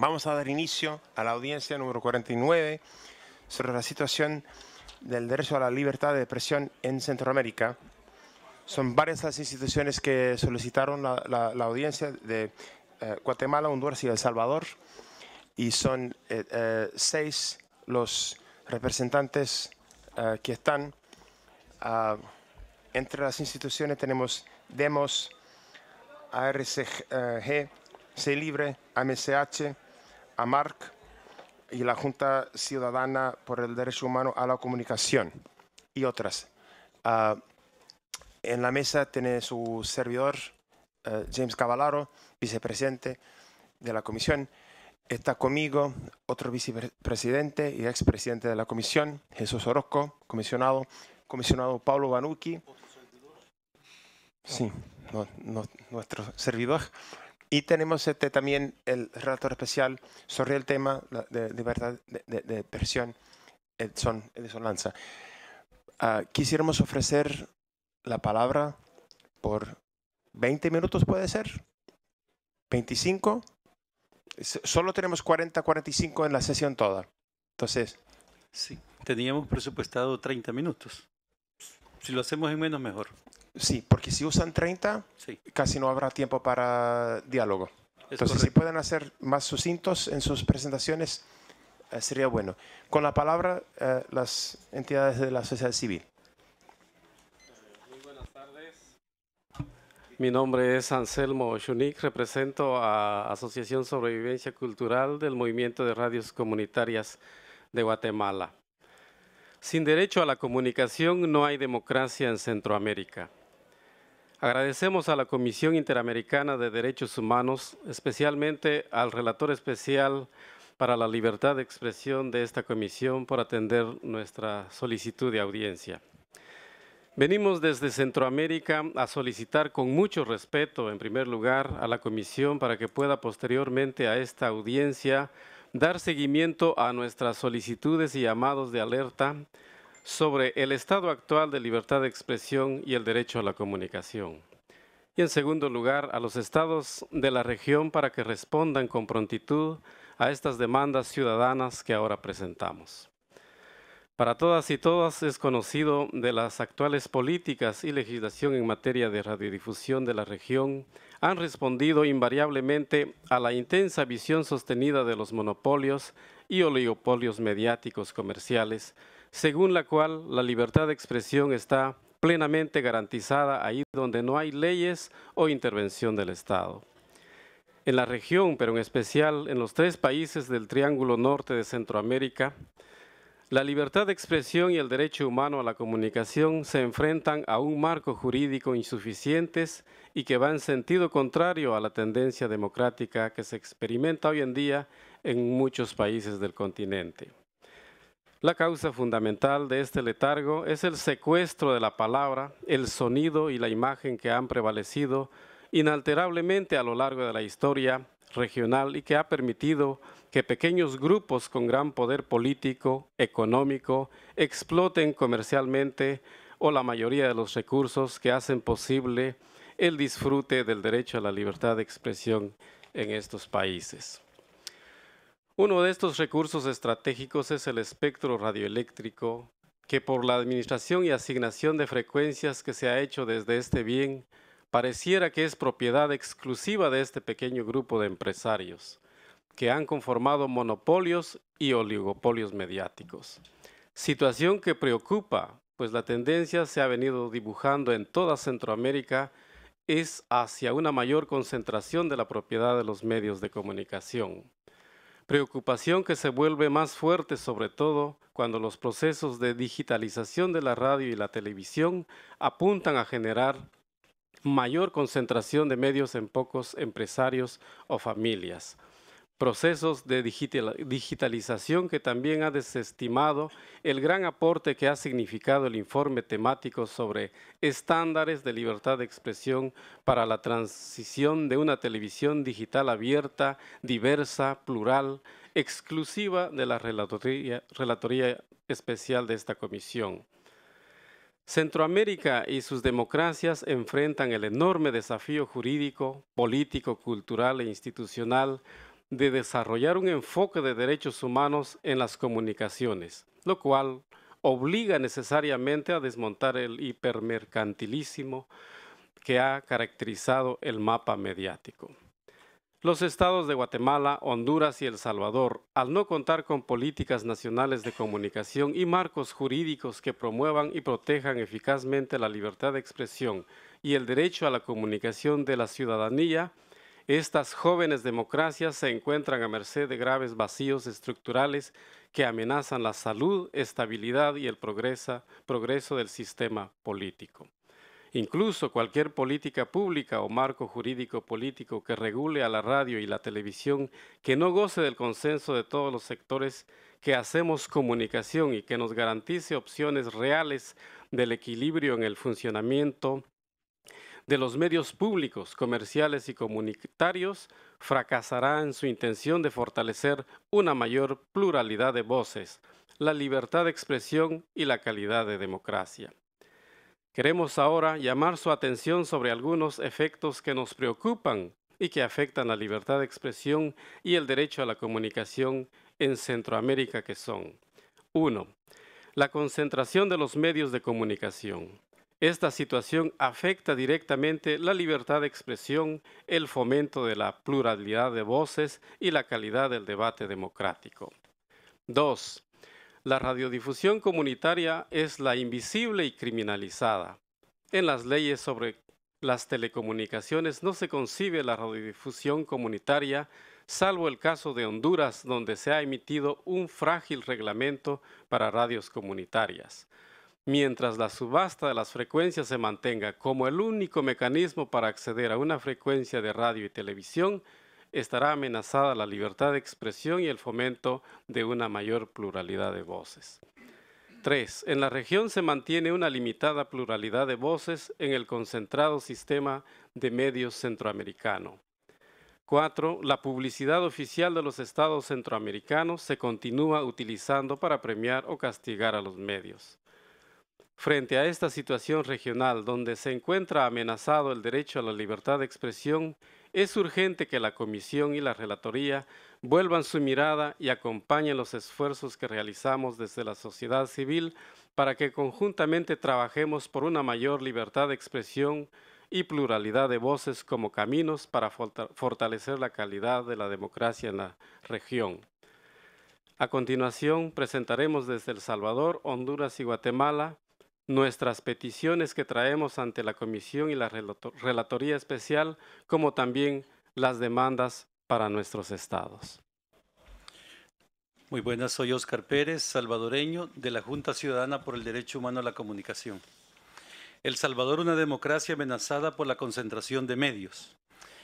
Vamos a dar inicio a la audiencia número 49 sobre la situación del derecho a la libertad de expresión en Centroamérica. Son varias las instituciones que solicitaron la, audiencia de eh, Guatemala, Honduras y El Salvador y son eh, eh, seis los representantes que están. Ah, entre las instituciones tenemos Demos, ARCG, C Libre, AMCH, a Mark y la Junta Ciudadana por el Derecho Humano a la Comunicación y otras. Ah, en la mesa tiene su servidor, eh, James Cavallaro, vicepresidente de la Comisión. Está conmigo otro vicepresidente y expresidente de la Comisión, Jesús Orozco, comisionado, comisionado Pablo Banuki. Sí, nuestro servidor. Y tenemos este, también el relator especial sobre el tema de libertad de, de, de, expresión, Edson, Lanza. Ah, quisiéramos ofrecer la palabra por 20 minutos, puede ser, 25. Solo tenemos 40, 45 en la sesión toda. Entonces. Sí, teníamos presupuestado 30 minutos. Si lo hacemos en menos, mejor. Sí, porque si usan 30, casi no habrá tiempo para diálogo. Entonces, si pueden hacer más sucintos en sus presentaciones, eh, sería bueno. Con la palabra, eh, las entidades de la sociedad civil. Muy buenas tardes. Mi nombre es Anselmo Schunik, represento a Asociación Sobrevivencia Cultural del Movimiento de Radios Comunitarias de Guatemala. Sin derecho a la comunicación no hay democracia en Centroamérica. Agradecemos a la Comisión Interamericana de Derechos Humanos, especialmente al relator especial para la libertad de expresión de esta comisión por atender nuestra solicitud de audiencia. Venimos desde Centroamérica a solicitar con mucho respeto, en primer lugar, a la comisión para que pueda posteriormente a esta audiencia dar seguimiento a nuestras solicitudes y llamados de alerta sobre el estado actual de libertad de expresión y el derecho a la comunicación. Y en segundo lugar, a los estados de la región para que respondan con prontitud a estas demandas ciudadanas que ahora presentamos. Para todas y todas es conocido de las actuales políticas y legislación en materia de radiodifusión de la región han respondido invariablemente a la intensa visión sostenida de los monopolios y oligopolios mediáticos comerciales según la cual la libertad de expresión está plenamente garantizada ahí donde no hay leyes o intervención del Estado. En la región, pero en especial en los tres países del Triángulo Norte de Centroamérica, la libertad de expresión y el derecho humano a la comunicación se enfrentan a un marco jurídico insuficientes y que va en sentido contrario a la tendencia democrática que se experimenta hoy en día en muchos países del continente. La causa fundamental de este letargo es el secuestro de la palabra, el sonido y la imagen que han prevalecido inalterablemente a lo largo de la historia regional y que ha permitido que pequeños grupos con gran poder político, económico, exploten comercialmente o la mayoría de los recursos que hacen posible el disfrute del derecho a la libertad de expresión en estos países. Uno de estos recursos estratégicos es el espectro radioeléctrico, que por la administración y asignación de frecuencias que se ha hecho desde este bien, pareciera que es propiedad exclusiva de este pequeño grupo de empresarios, que han conformado monopolios y oligopolios mediáticos. Situación que preocupa, pues la tendencia se ha venido dibujando en toda Centroamérica es hacia una mayor concentración de la propiedad de los medios de comunicación preocupación que se vuelve más fuerte sobre todo cuando los procesos de digitalización de la radio y la televisión apuntan a generar mayor concentración de medios en pocos empresarios o familias procesos de digitalización que también ha desestimado el gran aporte que ha significado el informe temático sobre estándares de libertad de expresión para la transición de una televisión digital abierta, diversa, plural, exclusiva de la relatoría especial de esta comisión. Centroamérica y sus democracias enfrentan el enorme desafío jurídico, político, cultural e institucional de desarrollar un enfoque de derechos humanos en las comunicaciones, lo cual obliga necesariamente a desmontar el hipermercantilismo que ha caracterizado el mapa mediático. Los estados de Guatemala, Honduras y El Salvador, al no contar con políticas nacionales de comunicación y marcos jurídicos que promuevan y protejan eficazmente la libertad de expresión y el derecho a la comunicación de la ciudadanía, estas jóvenes democracias se encuentran a merced de graves vacíos estructurales que amenazan la salud, estabilidad y el progreso del sistema político. Incluso cualquier política pública o marco jurídico político que regule a la radio y la televisión que no goce del consenso de todos los sectores que hacemos comunicación y que nos garantice opciones reales del equilibrio en el funcionamiento de los medios públicos, comerciales y comunitarios fracasará en su intención de fortalecer una mayor pluralidad de voces, la libertad de expresión y la calidad de democracia. Queremos ahora llamar su atención sobre algunos efectos que nos preocupan y que afectan la libertad de expresión y el derecho a la comunicación en Centroamérica que son 1. La concentración de los medios de comunicación. Esta situación afecta directamente la libertad de expresión, el fomento de la pluralidad de voces y la calidad del debate democrático. 2. La radiodifusión comunitaria es la invisible y criminalizada. En las leyes sobre las telecomunicaciones no se concibe la radiodifusión comunitaria, salvo el caso de Honduras, donde se ha emitido un frágil reglamento para radios comunitarias mientras la subasta de las frecuencias se mantenga como el único mecanismo para acceder a una frecuencia de radio y televisión, estará amenazada la libertad de expresión y el fomento de una mayor pluralidad de voces. 3. En la región se mantiene una limitada pluralidad de voces en el concentrado sistema de medios centroamericano. 4. La publicidad oficial de los estados centroamericanos se continúa utilizando para premiar o castigar a los medios. Frente a esta situación regional donde se encuentra amenazado el derecho a la libertad de expresión, es urgente que la Comisión y la Relatoría vuelvan su mirada y acompañen los esfuerzos que realizamos desde la sociedad civil para que conjuntamente trabajemos por una mayor libertad de expresión y pluralidad de voces como caminos para fortalecer la calidad de la democracia en la región. A continuación, presentaremos desde El Salvador, Honduras y Guatemala nuestras peticiones que traemos ante la Comisión y la Relatoría Especial, como también las demandas para nuestros estados. Muy buenas, soy Oscar Pérez, salvadoreño de la Junta Ciudadana por el Derecho Humano a la Comunicación. El Salvador, una democracia amenazada por la concentración de medios.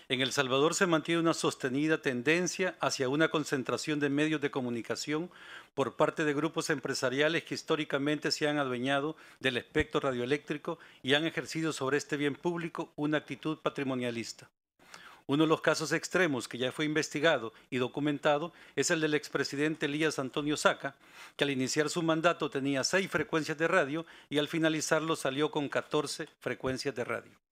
En El Salvador se mantiene una sostenida tendencia hacia una concentración de medios de comunicación por parte de grupos empresariales que históricamente se han adueñado del espectro radioeléctrico y han ejercido sobre este bien público una actitud patrimonialista. Uno de los casos extremos que ya fue investigado y documentado es el del expresidente Elías Antonio Saca, que al iniciar su mandato tenía seis frecuencias de radio y al finalizarlo salió con 14 frecuencias de radio.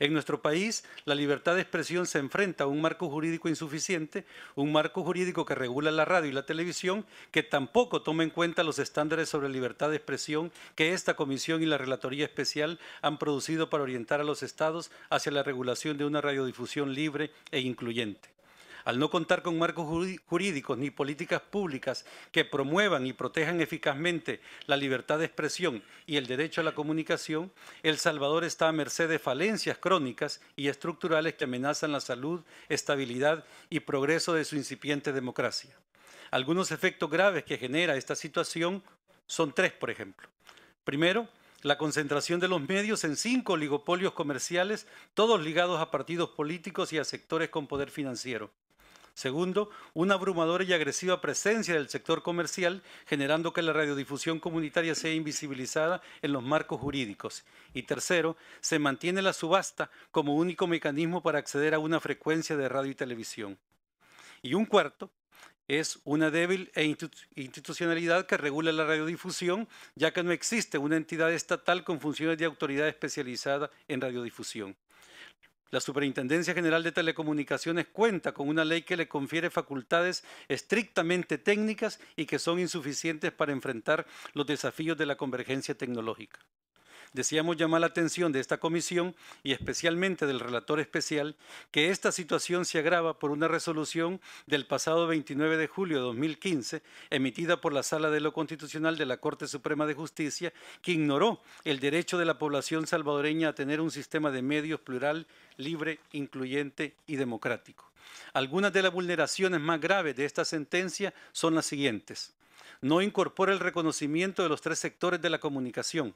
En nuestro país, la libertad de expresión se enfrenta a un marco jurídico insuficiente, un marco jurídico que regula la radio y la televisión, que tampoco toma en cuenta los estándares sobre libertad de expresión que esta comisión y la Relatoría Especial han producido para orientar a los estados hacia la regulación de una radiodifusión libre e incluyente al no contar con marcos jurídicos ni políticas públicas que promuevan y protejan eficazmente la libertad de expresión y el derecho a la comunicación, El Salvador está a merced de falencias crónicas y estructurales que amenazan la salud, estabilidad y progreso de su incipiente democracia. Algunos efectos graves que genera esta situación son tres, por ejemplo. Primero, la concentración de los medios en cinco oligopolios comerciales, todos ligados a partidos políticos y a sectores con poder financiero. Segundo, una abrumadora y agresiva presencia del sector comercial, generando que la radiodifusión comunitaria sea invisibilizada en los marcos jurídicos. Y tercero, se mantiene la subasta como único mecanismo para acceder a una frecuencia de radio y televisión. Y un cuarto, es una débil e institucionalidad que regula la radiodifusión, ya que no existe una entidad estatal con funciones de autoridad especializada en radiodifusión. La Superintendencia General de Telecomunicaciones cuenta con una ley que le confiere facultades estrictamente técnicas y que son insuficientes para enfrentar los desafíos de la convergencia tecnológica. Decíamos llamar la atención de esta comisión y especialmente del relator especial que esta situación se agrava por una resolución del pasado 29 de julio de 2015 emitida por la Sala de lo Constitucional de la Corte Suprema de Justicia que ignoró el derecho de la población salvadoreña a tener un sistema de medios plural, libre, incluyente y democrático. Algunas de las vulneraciones más graves de esta sentencia son las siguientes. No incorpora el reconocimiento de los tres sectores de la comunicación,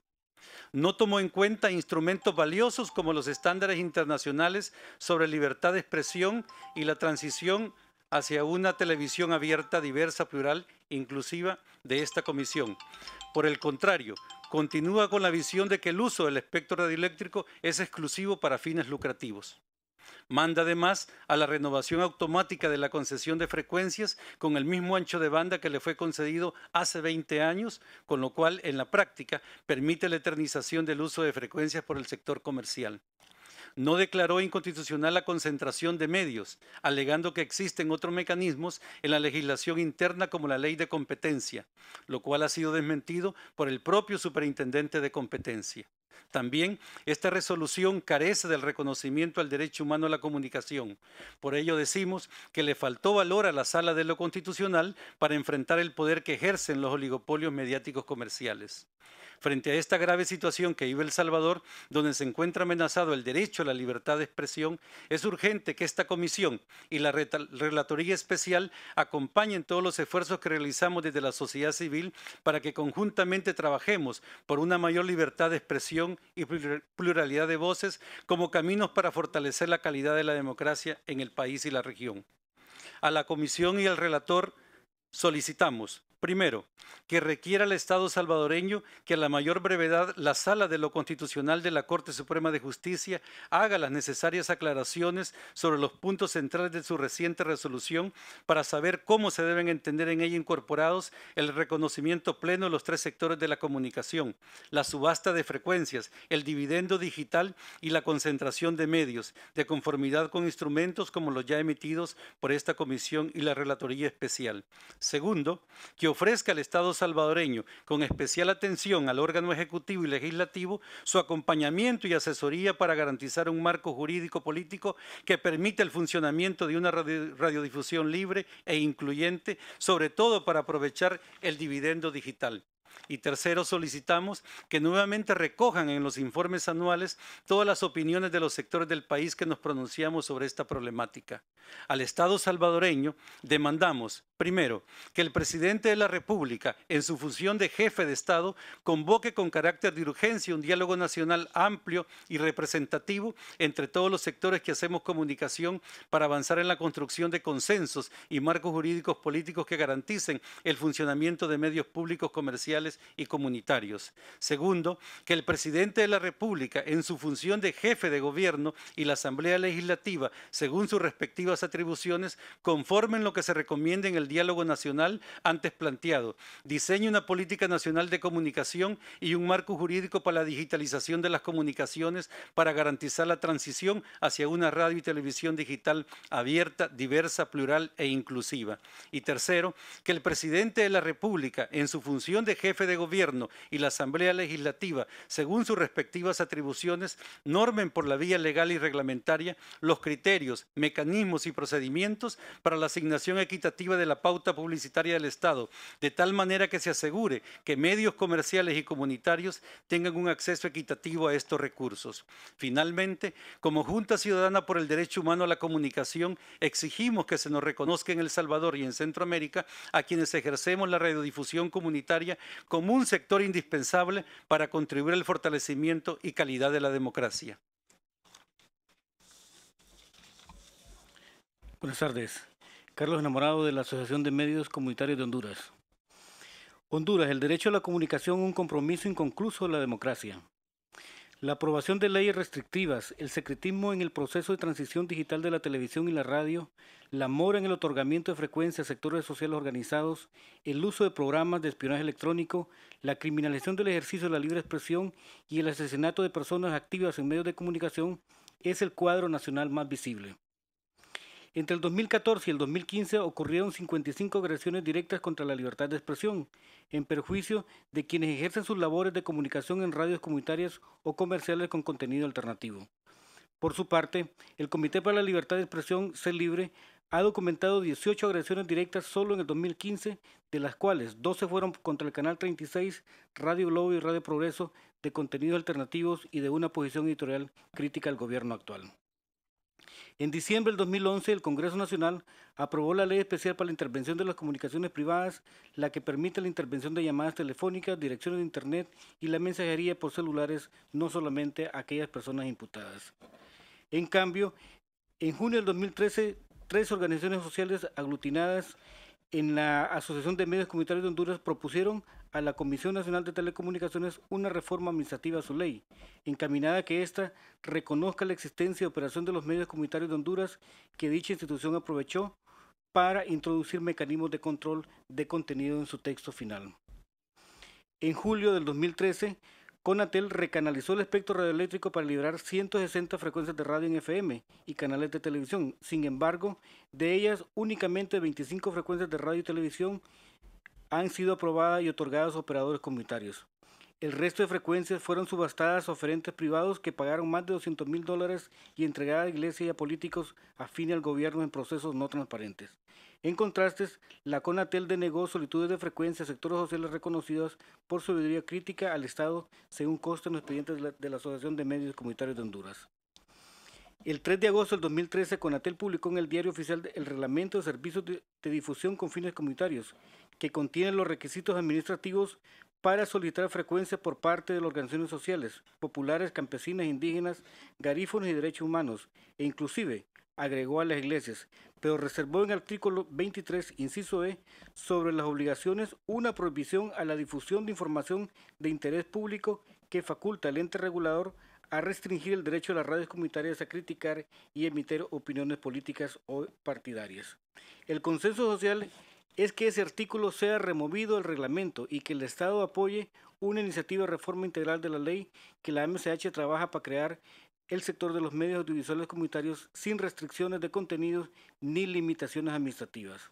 no tomó en cuenta instrumentos valiosos como los estándares internacionales sobre libertad de expresión y la transición hacia una televisión abierta, diversa, plural, inclusiva de esta comisión. Por el contrario, continúa con la visión de que el uso del espectro radioeléctrico es exclusivo para fines lucrativos. Manda además a la renovación automática de la concesión de frecuencias con el mismo ancho de banda que le fue concedido hace 20 años, con lo cual en la práctica permite la eternización del uso de frecuencias por el sector comercial no declaró inconstitucional la concentración de medios, alegando que existen otros mecanismos en la legislación interna como la ley de competencia, lo cual ha sido desmentido por el propio superintendente de competencia. También esta resolución carece del reconocimiento al derecho humano a la comunicación. Por ello decimos que le faltó valor a la sala de lo constitucional para enfrentar el poder que ejercen los oligopolios mediáticos comerciales. Frente a esta grave situación que vive El Salvador, donde se encuentra amenazado el derecho a la libertad de expresión, es urgente que esta comisión y la Relatoría Especial acompañen todos los esfuerzos que realizamos desde la sociedad civil para que conjuntamente trabajemos por una mayor libertad de expresión y pluralidad de voces como caminos para fortalecer la calidad de la democracia en el país y la región. A la Comisión y al relator solicitamos Primero, que requiera al Estado salvadoreño que a la mayor brevedad la sala de lo constitucional de la Corte Suprema de Justicia haga las necesarias aclaraciones sobre los puntos centrales de su reciente resolución para saber cómo se deben entender en ella incorporados el reconocimiento pleno de los tres sectores de la comunicación, la subasta de frecuencias, el dividendo digital y la concentración de medios, de conformidad con instrumentos como los ya emitidos por esta comisión y la Relatoría Especial. Segundo, que ofrezca al Estado salvadoreño, con especial atención al órgano ejecutivo y legislativo, su acompañamiento y asesoría para garantizar un marco jurídico político que permita el funcionamiento de una radiodifusión libre e incluyente, sobre todo para aprovechar el dividendo digital. Y tercero, solicitamos que nuevamente recojan en los informes anuales todas las opiniones de los sectores del país que nos pronunciamos sobre esta problemática. Al Estado salvadoreño demandamos Primero, que el presidente de la República, en su función de jefe de Estado, convoque con carácter de urgencia un diálogo nacional amplio y representativo entre todos los sectores que hacemos comunicación para avanzar en la construcción de consensos y marcos jurídicos políticos que garanticen el funcionamiento de medios públicos, comerciales y comunitarios. Segundo, que el presidente de la República, en su función de jefe de gobierno y la Asamblea Legislativa, según sus respectivas atribuciones, conformen lo que se recomienda en el diálogo nacional antes planteado, diseñe una política nacional de comunicación y un marco jurídico para la digitalización de las comunicaciones para garantizar la transición hacia una radio y televisión digital abierta, diversa, plural e inclusiva. Y tercero, que el presidente de la República, en su función de jefe de gobierno y la Asamblea Legislativa, según sus respectivas atribuciones, normen por la vía legal y reglamentaria los criterios, mecanismos y procedimientos para la asignación equitativa de la pauta publicitaria del Estado, de tal manera que se asegure que medios comerciales y comunitarios tengan un acceso equitativo a estos recursos. Finalmente, como Junta Ciudadana por el Derecho Humano a la Comunicación, exigimos que se nos reconozca en El Salvador y en Centroamérica a quienes ejercemos la radiodifusión comunitaria como un sector indispensable para contribuir al fortalecimiento y calidad de la democracia. Buenas tardes. Carlos Enamorado de la Asociación de Medios Comunitarios de Honduras. Honduras, el derecho a la comunicación, un compromiso inconcluso de la democracia. La aprobación de leyes restrictivas, el secretismo en el proceso de transición digital de la televisión y la radio, la mora en el otorgamiento de frecuencias a sectores sociales organizados, el uso de programas de espionaje electrónico, la criminalización del ejercicio de la libre expresión y el asesinato de personas activas en medios de comunicación es el cuadro nacional más visible. Entre el 2014 y el 2015 ocurrieron 55 agresiones directas contra la libertad de expresión, en perjuicio de quienes ejercen sus labores de comunicación en radios comunitarias o comerciales con contenido alternativo. Por su parte, el Comité para la Libertad de Expresión, Ser Libre, ha documentado 18 agresiones directas solo en el 2015, de las cuales 12 fueron contra el Canal 36, Radio Globo y Radio Progreso de contenidos alternativos y de una posición editorial crítica al gobierno actual. En diciembre del 2011, el Congreso Nacional aprobó la Ley Especial para la Intervención de las Comunicaciones Privadas, la que permite la intervención de llamadas telefónicas, direcciones de Internet y la mensajería por celulares, no solamente a aquellas personas imputadas. En cambio, en junio del 2013, tres organizaciones sociales aglutinadas en la Asociación de Medios Comunitarios de Honduras propusieron a la Comisión Nacional de Telecomunicaciones una reforma administrativa a su ley, encaminada a que ésta reconozca la existencia y operación de los medios comunitarios de Honduras que dicha institución aprovechó para introducir mecanismos de control de contenido en su texto final. En julio del 2013, Conatel recanalizó el espectro radioeléctrico para liberar 160 frecuencias de radio en FM y canales de televisión. Sin embargo, de ellas únicamente 25 frecuencias de radio y televisión han sido aprobadas y otorgadas a operadores comunitarios. El resto de frecuencias fueron subastadas a oferentes privados que pagaron más de 200 mil dólares y entregadas a iglesias y a políticos afines al gobierno en procesos no transparentes. En contraste, la Conatel denegó solicitudes de frecuencia a sectores sociales reconocidos por su sabiduría crítica al Estado, según consta en los expedientes de la Asociación de Medios Comunitarios de Honduras. El 3 de agosto del 2013, Conatel publicó en el Diario Oficial el Reglamento de Servicios de, Difusión con Fines Comunitarios, que contiene los requisitos administrativos para solicitar frecuencia por parte de las organizaciones sociales, populares, campesinas, indígenas, garífonos y derechos humanos, e inclusive agregó a las iglesias, pero reservó en el artículo 23, inciso E, sobre las obligaciones una prohibición a la difusión de información de interés público que faculta al ente regulador a restringir el derecho de las radios comunitarias a criticar y emitir opiniones políticas o partidarias. El consenso social es que ese artículo sea removido del reglamento y que el Estado apoye una iniciativa de reforma integral de la ley que la MSH trabaja para crear el sector de los medios audiovisuales comunitarios sin restricciones de contenidos ni limitaciones administrativas.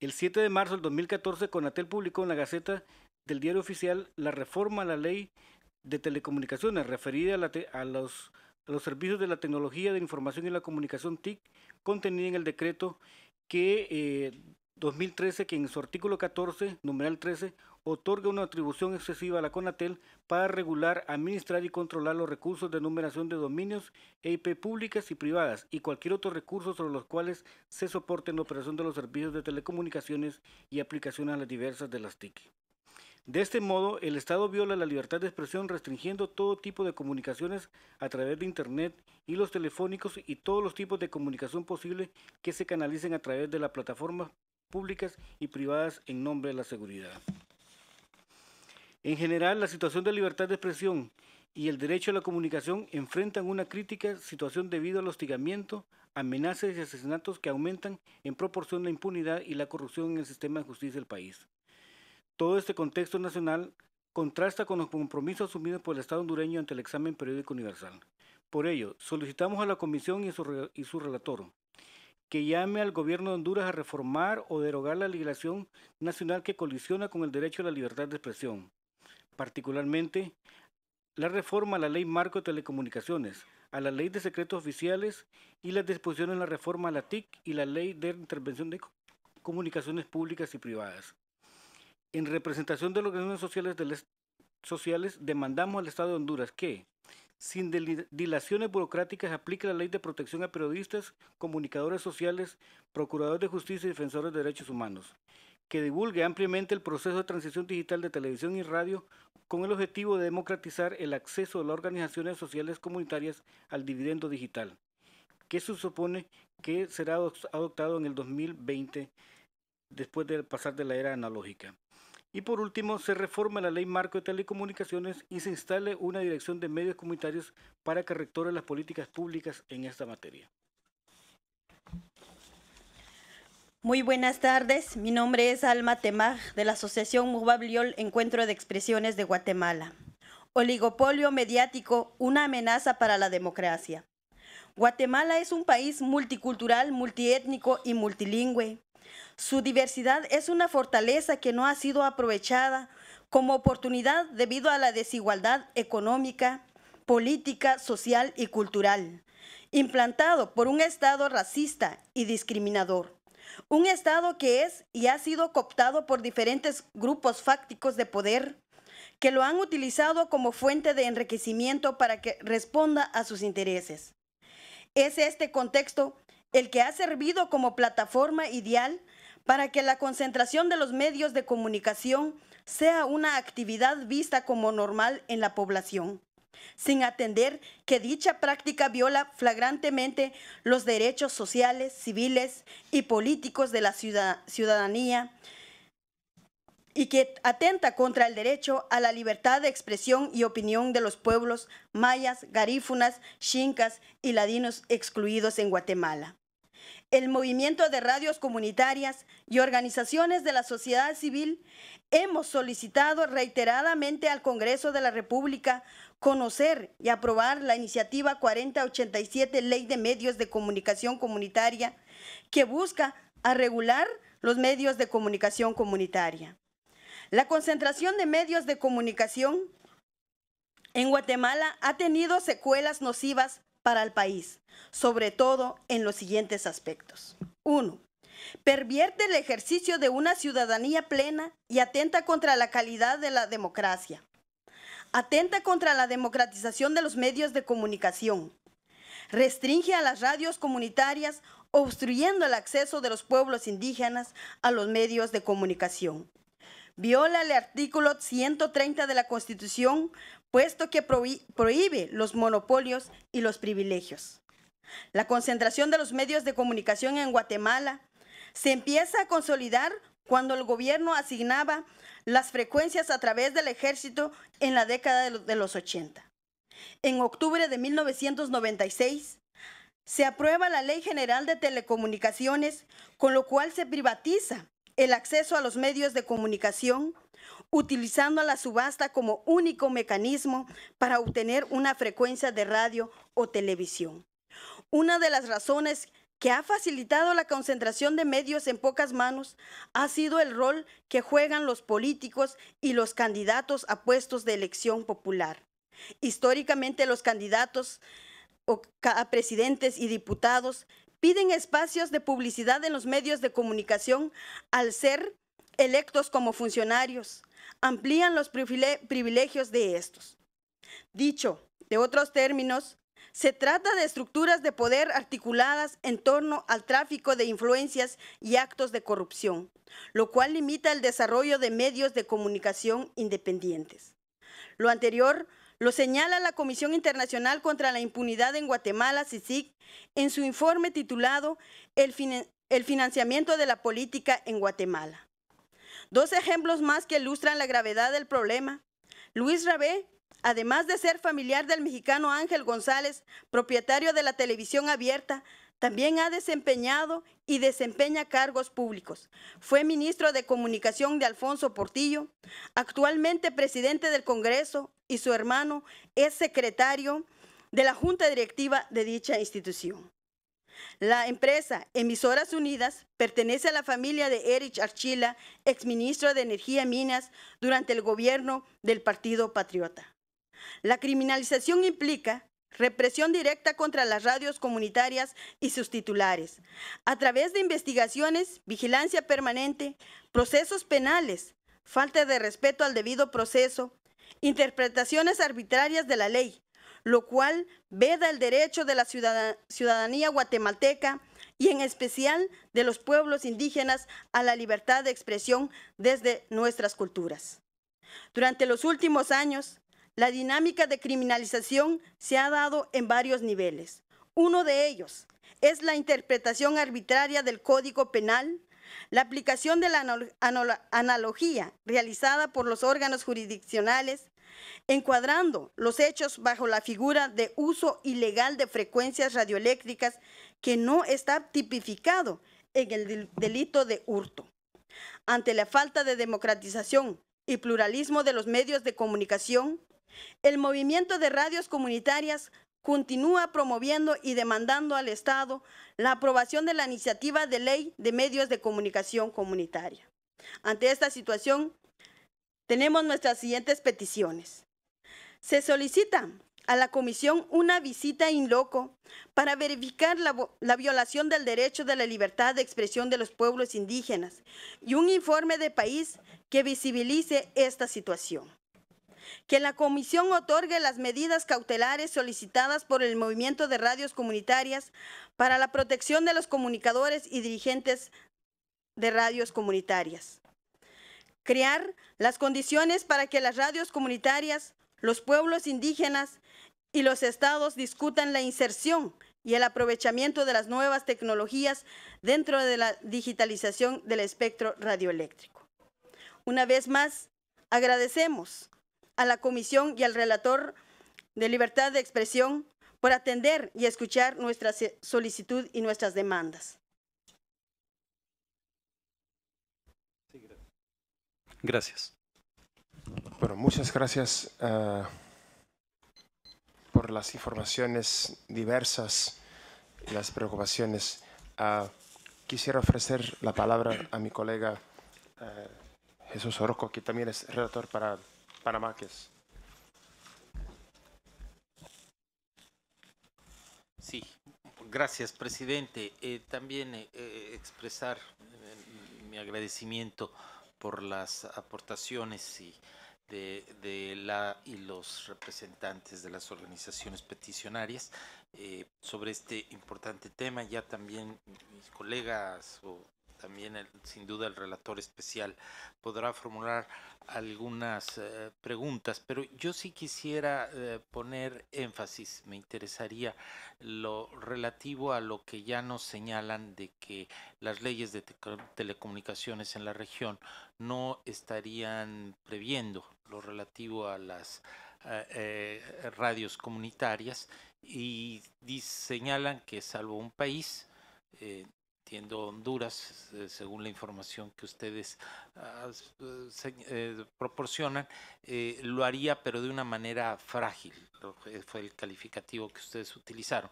El 7 de marzo del 2014, Conatel publicó en la Gaceta del Diario Oficial la reforma a la ley de Telecomunicaciones referida a, los, servicios de la tecnología de información y la comunicación TIC contenida en el decreto que 2013 eh, que en su artículo 14, numeral 13, otorga una atribución excesiva a la CONATEL para regular, administrar y controlar los recursos de numeración de dominios e IP públicas y privadas y cualquier otro recurso sobre los cuales se soporte en la operación de los servicios de telecomunicaciones y aplicaciones a las diversas de las TIC. De este modo, el Estado viola la libertad de expresión restringiendo todo tipo de comunicaciones a través de Internet y los telefónicos y todos los tipos de comunicación posible que se canalicen a través de las plataformas públicas y privadas en nombre de la seguridad. En general, la situación de libertad de expresión y el derecho a la comunicación enfrentan una crítica situación debido al hostigamiento, amenazas y asesinatos que aumentan en proporción la impunidad y la corrupción en el sistema de justicia del país. Todo este contexto nacional contrasta con los compromisos asumidos por el Estado hondureño ante el examen periódico universal. Por ello, solicitamos a la Comisión y su, su relator que llame al gobierno de Honduras a reformar o derogar la legislación nacional que colisiona con el derecho a la libertad de expresión, particularmente la reforma a la ley marco de telecomunicaciones, a la ley de secretos oficiales y las disposiciones de la reforma a la TIC y la ley de intervención de comunicaciones públicas y privadas en representación de las organizaciones sociales, sociales demandamos al Estado de Honduras que, sin dilaciones burocráticas, aplique la ley de protección a periodistas, comunicadores sociales, procuradores de justicia y defensores de derechos humanos, que divulgue ampliamente el proceso de transición digital de televisión y radio con el objetivo de democratizar el acceso de las organizaciones sociales comunitarias al dividendo digital, que se supone que será adoptado en el 2020 después de pasar de la era analógica. Y por último, se reforma la ley marco de telecomunicaciones y se instale una dirección de medios comunitarios para que rectore las políticas públicas en esta materia. Muy buenas tardes, mi nombre es Alma Temaj de la Asociación Mubabliol Encuentro de Expresiones de Guatemala. Oligopolio mediático, una amenaza para la democracia. Guatemala es un país multicultural, multiétnico y multilingüe, su diversidad es una fortaleza que no ha sido aprovechada como oportunidad debido a la desigualdad económica, política, social y cultural, implantado por un Estado racista y discriminador. Un Estado que es y ha sido cooptado por diferentes grupos fácticos de poder que lo han utilizado como fuente de enriquecimiento para que responda a sus intereses. Es este contexto el que ha servido como plataforma ideal para que la concentración de los medios de comunicación sea una actividad vista como normal en la población, sin atender que dicha práctica viola flagrantemente los derechos sociales, civiles y políticos de la ciudadanía y que atenta contra el derecho a la libertad de expresión y opinión de los pueblos mayas, garífunas, xincas y ladinos excluidos en Guatemala el movimiento de radios comunitarias y organizaciones de la sociedad civil, hemos solicitado reiteradamente al Congreso de la República conocer y aprobar la iniciativa 4087 Ley de Medios de Comunicación Comunitaria que busca a regular los medios de comunicación comunitaria. La concentración de medios de comunicación en Guatemala ha tenido secuelas nocivas para el país, sobre todo en los siguientes aspectos. 1. Pervierte el ejercicio de una ciudadanía plena y atenta contra la calidad de la democracia. Atenta contra la democratización de los medios de comunicación. Restringe a las radios comunitarias obstruyendo el acceso de los pueblos indígenas a los medios de comunicación. Viola el artículo 130 de la Constitución puesto que prohíbe los monopolios y los privilegios. La concentración de los medios de comunicación en Guatemala se empieza a consolidar cuando el gobierno asignaba las frecuencias a través del ejército en la década de los 80. En octubre de 1996 se aprueba la Ley General de Telecomunicaciones, con lo cual se privatiza el acceso a los medios de comunicación, utilizando la subasta como único mecanismo para obtener una frecuencia de radio o televisión. Una de las razones que ha facilitado la concentración de medios en pocas manos ha sido el rol que juegan los políticos y los candidatos a puestos de elección popular. Históricamente los candidatos a presidentes y diputados piden espacios de publicidad en los medios de comunicación al ser electos como funcionarios amplían los privilegios de estos. Dicho de otros términos, se trata de estructuras de poder articuladas en torno al tráfico de influencias y actos de corrupción, lo cual limita el desarrollo de medios de comunicación independientes. Lo anterior lo señala la Comisión Internacional contra la Impunidad en Guatemala, CICIC, en su informe titulado El, el financiamiento de la política en Guatemala. Dos ejemplos más que ilustran la gravedad del problema. Luis Rabé, además de ser familiar del mexicano Ángel González, propietario de la televisión abierta, también ha desempeñado y desempeña cargos públicos. Fue ministro de Comunicación de Alfonso Portillo, actualmente presidente del Congreso y su hermano es secretario de la Junta Directiva de dicha institución. La empresa Emisoras Unidas pertenece a la familia de Erich Archila, exministro de Energía y Minas durante el gobierno del Partido Patriota. La criminalización implica represión directa contra las radios comunitarias y sus titulares, a través de investigaciones, vigilancia permanente, procesos penales, falta de respeto al debido proceso, interpretaciones arbitrarias de la ley, lo cual veda el derecho de la ciudadanía guatemalteca y en especial de los pueblos indígenas a la libertad de expresión desde nuestras culturas. Durante los últimos años, la dinámica de criminalización se ha dado en varios niveles. Uno de ellos es la interpretación arbitraria del Código Penal, la aplicación de la analogía realizada por los órganos jurisdiccionales encuadrando los hechos bajo la figura de uso ilegal de frecuencias radioeléctricas que no está tipificado en el delito de hurto. Ante la falta de democratización y pluralismo de los medios de comunicación, el movimiento de radios comunitarias continúa promoviendo y demandando al Estado la aprobación de la iniciativa de ley de medios de comunicación comunitaria. Ante esta situación, tenemos nuestras siguientes peticiones. Se solicita a la comisión una visita in loco para verificar la, violación del derecho de la libertad de expresión de los pueblos indígenas y un informe de país que visibilice esta situación. Que la comisión otorgue las medidas cautelares solicitadas por el movimiento de radios comunitarias para la protección de los comunicadores y dirigentes de radios comunitarias crear las condiciones para que las radios comunitarias, los pueblos indígenas y los estados discutan la inserción y el aprovechamiento de las nuevas tecnologías dentro de la digitalización del espectro radioeléctrico. Una vez más, agradecemos a la comisión y al relator de libertad de expresión por atender y escuchar nuestra solicitud y nuestras demandas. Gracias. Bueno, muchas gracias eh, por las informaciones diversas y las preocupaciones. Ah, quisiera ofrecer la palabra a mi colega eh, Jesús Orozco, que también es relator para Panamá, Sí, gracias, presidente. Eh, también expresar mi agradecimiento por las aportaciones y de, la y los representantes de las organizaciones peticionarias eh, sobre este importante tema. Ya también mis colegas o también sin duda el relator especial podrá formular algunas eh, preguntas, pero yo sí quisiera eh, poner énfasis, me interesaría lo relativo a lo que ya nos señalan de que las leyes de telecomunicaciones en la región no estarían previendo lo relativo a las eh, radios comunitarias y, señalan que salvo un país, entiendo Honduras, eh, según la información que ustedes ah, eh, eh, proporcionan, lo haría pero de una manera frágil, fue el calificativo que ustedes utilizaron.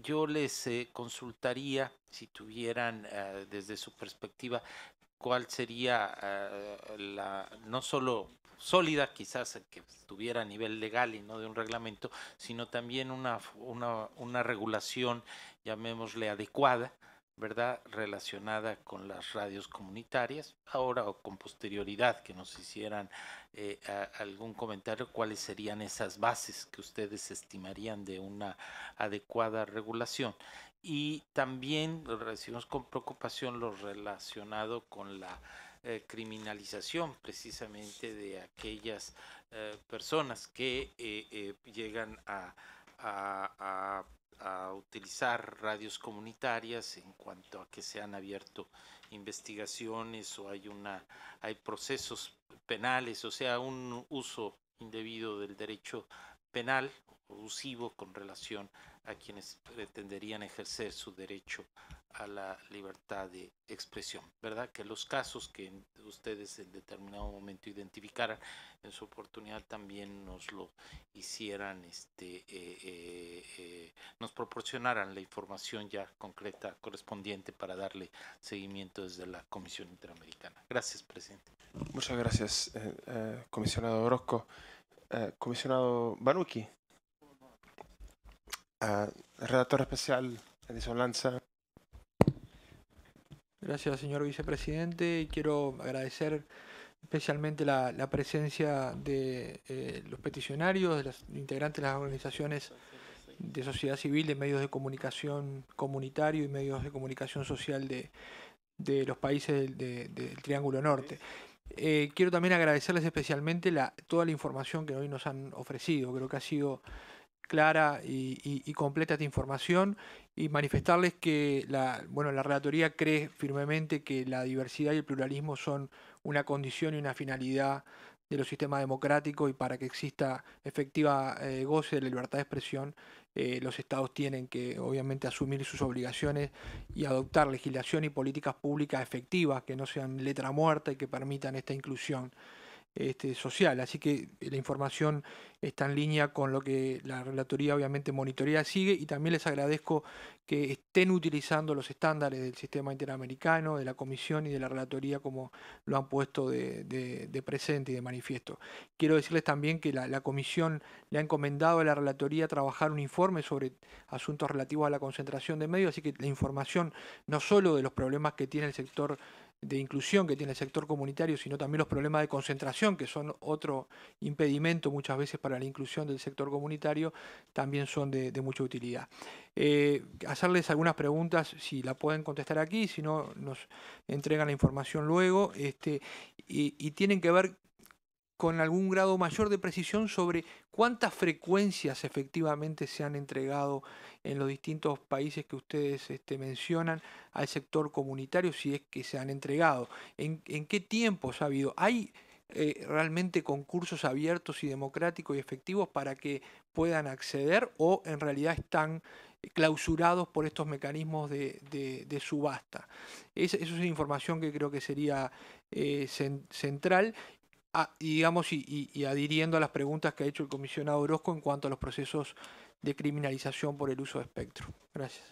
yo les consultaría, si tuvieran ah, desde su perspectiva, cuál sería ah, la, no solo sólida, quizás que estuviera a nivel legal y no de un reglamento, sino también una regulación, llamémosle adecuada, ¿verdad? Relacionada con las radios comunitarias, ahora o con posterioridad, que nos hicieran eh, algún comentario, cuáles serían esas bases que ustedes estimarían de una adecuada regulación. Y también recibimos con preocupación lo relacionado con la eh, criminalización precisamente de aquellas eh, personas que llegan a, utilizar radios comunitarias en cuanto a que se han abierto investigaciones o hay una hay procesos penales, o sea, un uso indebido del derecho penal o usivo con relación a quienes pretenderían ejercer su derecho a la libertad de expresión, ¿verdad? Que los casos que ustedes en determinado momento identificaran en su oportunidad también nos lo hicieran, este, eh, eh, eh, nos proporcionaran la información ya concreta correspondiente para darle seguimiento desde la Comisión Interamericana. Gracias, presidente. Muchas gracias, comisionado Orozco. comisionado Banuki, ah, redactor especial Edison Lanza Gracias, señor vicepresidente. Quiero agradecer especialmente la, presencia de eh, los peticionarios, de los integrantes de las organizaciones de sociedad civil, de medios de comunicación comunitario y medios de comunicación social de, los países del, Triángulo Norte. Eh, quiero también agradecerles especialmente toda la información que hoy nos han ofrecido. Creo que ha sido clara y, completa esta información y manifestarles que la, bueno, la Relatoría cree firmemente que la diversidad y el pluralismo son una condición y una finalidad de los sistemas democráticos y para que exista efectiva eh, goce de la libertad de expresión, eh, los estados tienen que obviamente asumir sus obligaciones y adoptar legislación y políticas públicas efectivas que no sean letra muerta y que permitan esta inclusión. Este, social. Así que la información está en línea con lo que la Relatoría obviamente monitorea, sigue y también les agradezco que estén utilizando los estándares del sistema interamericano, de la Comisión y de la Relatoría como lo han puesto de, presente y de manifiesto. Quiero decirles también que la, la, Comisión le ha encomendado a la Relatoría trabajar un informe sobre asuntos relativos a la concentración de medios, así que la información no solo de los problemas que tiene el sector de inclusión que tiene el sector comunitario, sino también los problemas de concentración, que son otro impedimento muchas veces para la inclusión del sector comunitario, también son de, mucha utilidad. Eh, hacerles algunas preguntas, si la pueden contestar aquí, si no nos entregan la información luego, este, y, y tienen que ver con algún grado mayor de precisión sobre cuántas frecuencias efectivamente se han entregado en los distintos países que ustedes este, mencionan al sector comunitario, si es que se han entregado, en, qué tiempos ha habido. ¿Hay eh, realmente concursos abiertos y democráticos y efectivos para que puedan acceder o en realidad están eh, clausurados por estos mecanismos de, subasta. Es, eso es información que creo que sería eh, central digamos, y, adhiriendo a las preguntas que ha hecho el comisionado Orozco en cuanto a los procesos de criminalización por el uso de espectro. Gracias.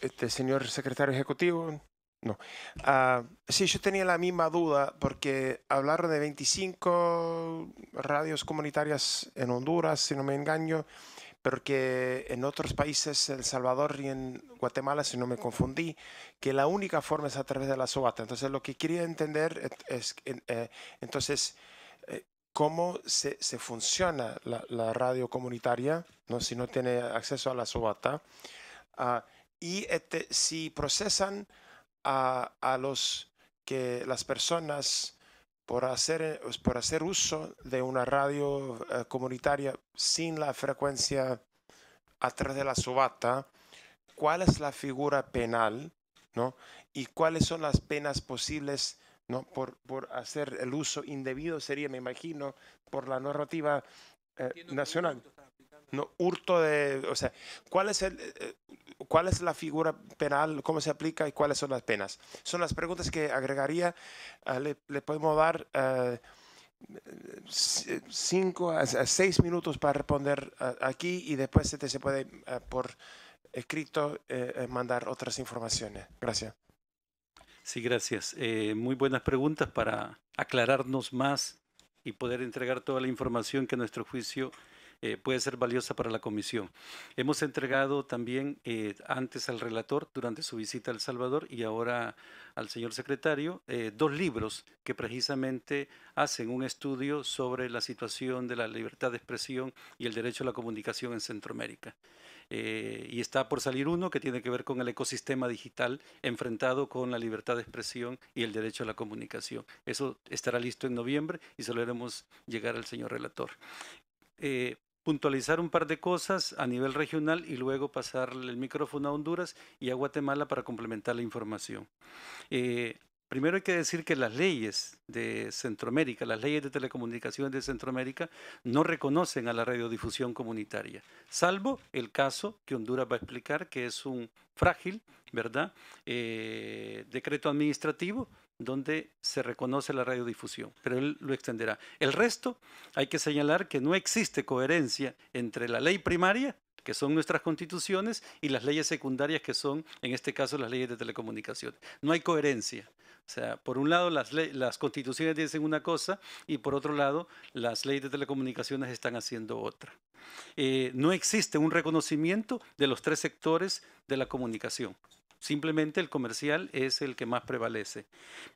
Este señor secretario ejecutivo. No. Ah, sí, yo tenía la misma duda porque hablaron de 25 radios comunitarias en Honduras, si no me engaño porque en otros países, El Salvador y en Guatemala, si no me confundí, que la única forma es a través de la sobata. Entonces, lo que quería entender es, eh, entonces, eh, cómo se, funciona la, radio comunitaria, ¿no? si no tiene acceso a la sobata, ah, y este, si procesan a, a, los que las personas por hacer, eh, pues, por hacer uso de una radio eh, comunitaria sin la frecuencia atrás de la subata, cuál es la figura penal ¿no? y cuáles son las penas posibles ¿no? por, hacer el uso indebido, sería, me imagino, por la normativa eh, nacional. No, hurto de, o sea, ¿cuál es, el, eh, eh, ¿cuál es la figura penal? ¿Cómo se aplica y cuáles son las penas? Son las preguntas que agregaría, ah, le, podemos dar ah, eh, cinco a, seis minutos para responder ah, aquí y después se, este se puede por escrito mandar otras informaciones. Gracias. Sí, gracias. muy buenas preguntas para aclararnos más y poder entregar toda la información que nuestro juicio eh, puede ser valiosa para la comisión. Hemos entregado también eh, antes al relator durante su visita a El Salvador y ahora al señor secretario eh, dos libros que precisamente hacen un estudio sobre la situación de la libertad de expresión y el derecho a la comunicación en Centroamérica. y está por salir uno que tiene que ver con el ecosistema digital enfrentado con la libertad de expresión y el derecho a la comunicación. Eso estará listo en noviembre y se lo llegar al señor relator puntualizar un par de cosas a nivel regional y luego pasar el micrófono a Honduras y a Guatemala para complementar la información. Eh, primero hay que decir que las leyes de Centroamérica, las leyes de telecomunicaciones de Centroamérica, no reconocen a la radiodifusión comunitaria, salvo el caso que Honduras va a explicar, que es un frágil, ¿verdad? Eh, decreto administrativo donde se reconoce la radiodifusión, pero él lo extenderá. El resto, hay que señalar que no existe coherencia entre la ley primaria, que son nuestras constituciones, y las leyes secundarias, que son, en este caso, las leyes de telecomunicaciones. No hay coherencia. O sea, por un lado las, constituciones dicen una cosa y por otro lado las leyes de telecomunicaciones están haciendo otra. Eh, no existe un reconocimiento de los tres sectores de la comunicación. Simplemente el comercial es el que más prevalece.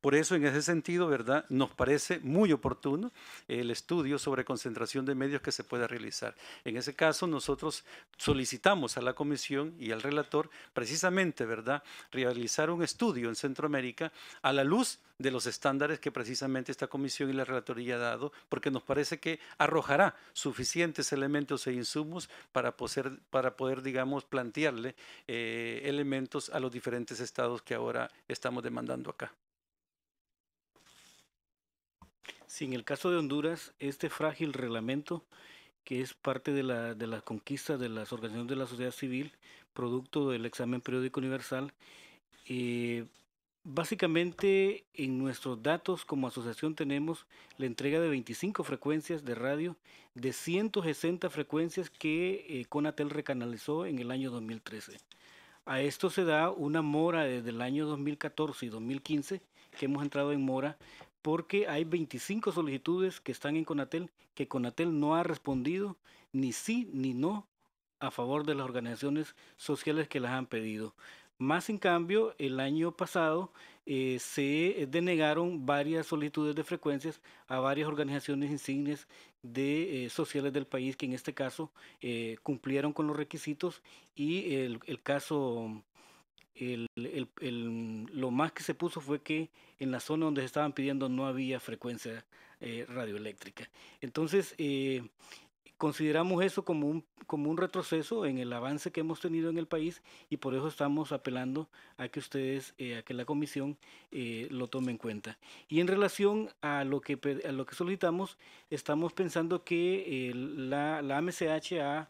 Por eso, en ese sentido, ¿verdad? Nos parece muy oportuno el estudio sobre concentración de medios que se pueda realizar. En ese caso, nosotros solicitamos a la comisión y al relator, precisamente, ¿verdad?, realizar un estudio en Centroamérica a la luz de los estándares que precisamente esta comisión y la relatoría ha dado, porque nos parece que arrojará suficientes elementos e insumos para poder, para poder digamos, plantearle eh, elementos a los diferentes estados que ahora estamos demandando acá. Sí, en el caso de Honduras, este frágil reglamento, que es parte de la, de la conquista de las organizaciones de la sociedad civil, producto del examen periódico universal, eh, básicamente en nuestros datos como asociación tenemos la entrega de 25 frecuencias de radio, de 160 frecuencias que eh, Conatel recanalizó en el año 2013. A esto se da una mora desde el año 2014 y 2015 que hemos entrado en mora porque hay 25 solicitudes que están en Conatel que Conatel no ha respondido ni sí ni no a favor de las organizaciones sociales que las han pedido. Más en cambio, el año pasado eh, se denegaron varias solicitudes de frecuencias a varias organizaciones insignes de, eh, sociales del país que en este caso eh, cumplieron con los requisitos y el, caso, lo más que se puso fue que en la zona donde se estaban pidiendo no había frecuencia radioeléctrica. Entonces, consideramos eso como un, retroceso en el avance que hemos tenido en el país y por eso estamos apelando a que ustedes, eh, a que la comisión eh, lo tome en cuenta. Y en relación a lo que, lo que solicitamos, estamos pensando que eh, la, la ha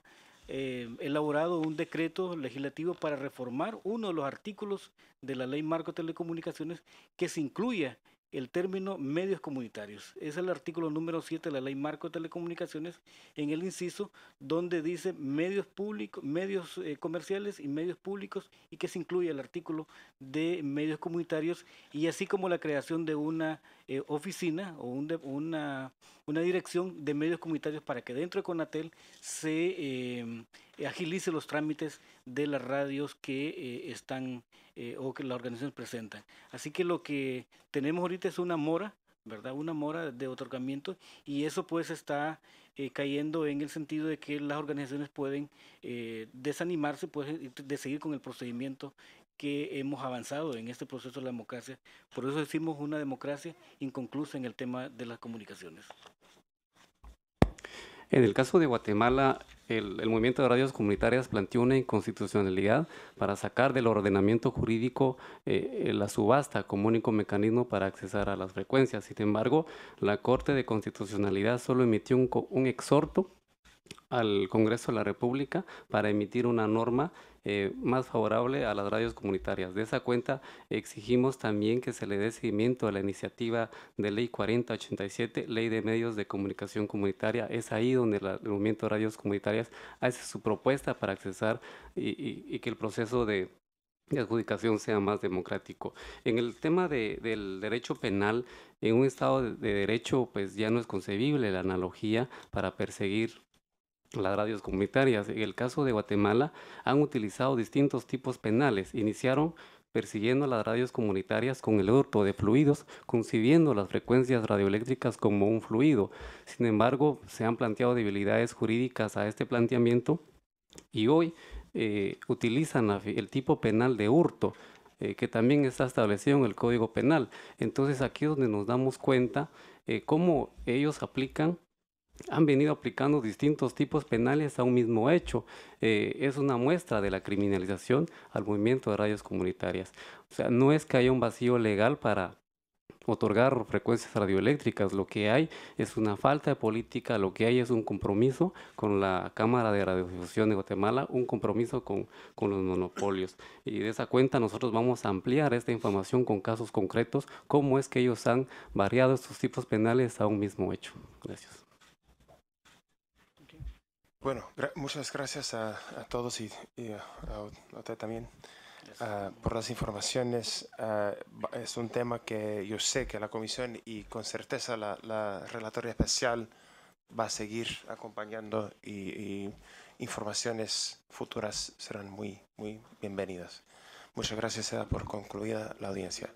elaborado un decreto legislativo para reformar uno de los artículos de la ley marco de telecomunicaciones que se incluya el término medios comunitarios. Es el artículo número 7 de la Ley Marco de Telecomunicaciones en el inciso donde dice medios públicos, medios eh, comerciales y medios públicos y que se incluye el artículo de medios comunitarios y así como la creación de una eh, oficina o un de, una una dirección de medios comunitarios para que dentro de Conatel se eh, agilice los trámites de las radios que eh, están eh, o que las organizaciones presentan. Así que lo que tenemos ahorita es una mora, ¿verdad? Una mora de otorgamiento y eso pues está eh, cayendo en el sentido de que las organizaciones pueden desanimarse, pues, de seguir con el procedimiento que hemos avanzado en este proceso de la democracia. Por eso decimos una democracia inconclusa en el tema de las comunicaciones. En el caso de Guatemala, el, movimiento de radios comunitarias planteó una inconstitucionalidad para sacar del ordenamiento jurídico eh, la subasta como único mecanismo para accesar a las frecuencias. Sin embargo, la Corte de Constitucionalidad solo emitió un, un exhorto al Congreso de la República para emitir una norma eh, más favorable a las radios comunitarias. De esa cuenta exigimos también que se le dé seguimiento a la iniciativa de Ley 4087, Ley de Medios de Comunicación Comunitaria. Es ahí donde el movimiento de radios comunitarias hace su propuesta para accesar y, que el proceso de, adjudicación sea más democrático. En el tema del derecho penal, en un Estado de Derecho, pues ya no es concebible la analogía para perseguir las radios comunitarias. En el caso de Guatemala han utilizado distintos tipos penales. Iniciaron persiguiendo las radios comunitarias con el hurto de fluidos, concibiendo las frecuencias radioeléctricas como un fluido. Sin embargo, se han planteado debilidades jurídicas a este planteamiento y hoy eh, utilizan el tipo penal de hurto, eh, que también está establecido en el Código Penal. Entonces aquí es donde nos damos cuenta eh, cómo ellos aplican han venido aplicando distintos tipos penales a un mismo hecho. Eh, es una muestra de la criminalización al movimiento de radios comunitarias. O sea, no es que haya un vacío legal para otorgar frecuencias radioeléctricas, lo que hay es una falta de política, lo que hay es un compromiso con la Cámara de Radiodifusión de Guatemala, un compromiso con los monopolios. Y de esa cuenta nosotros vamos a ampliar esta información con casos concretos, cómo es que ellos han variado estos tipos penales a un mismo hecho. Gracias. Bueno, muchas gracias a, todos y, a, usted también ah, por las informaciones. Ah, es un tema que yo sé que la Comisión y con certeza la, Relatoria Especial va a seguir acompañando y, informaciones futuras serán muy, muy bienvenidas. Muchas gracias, por concluida la audiencia.